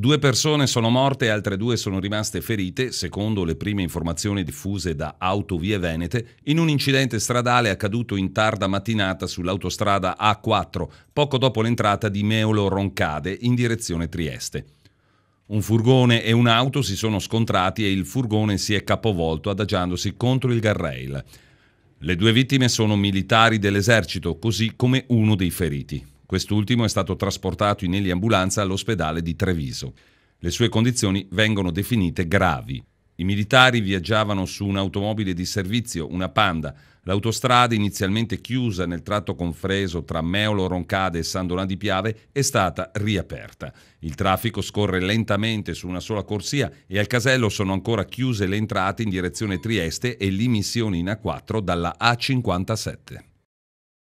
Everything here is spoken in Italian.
Due persone sono morte e altre due sono rimaste ferite, secondo le prime informazioni diffuse da Autovie Venete, in un incidente stradale accaduto in tarda mattinata sull'autostrada A4, poco dopo l'entrata di Meolo Roncade in direzione Trieste. Un furgone e un'auto si sono scontrati e il furgone si è capovolto adagiandosi contro il guardrail. Le due vittime sono militari dell'esercito, così come uno dei feriti. Quest'ultimo è stato trasportato in eliambulanza all'ospedale di Treviso. Le sue condizioni vengono definite gravi. I militari viaggiavano su un'automobile di servizio, una Panda. L'autostrada, inizialmente chiusa nel tratto confreso tra Meolo Roncade e San Donà di Piave, è stata riaperta. Il traffico scorre lentamente su una sola corsia e al casello sono ancora chiuse le entrate in direzione Trieste e l'immissione in A4 dalla A57.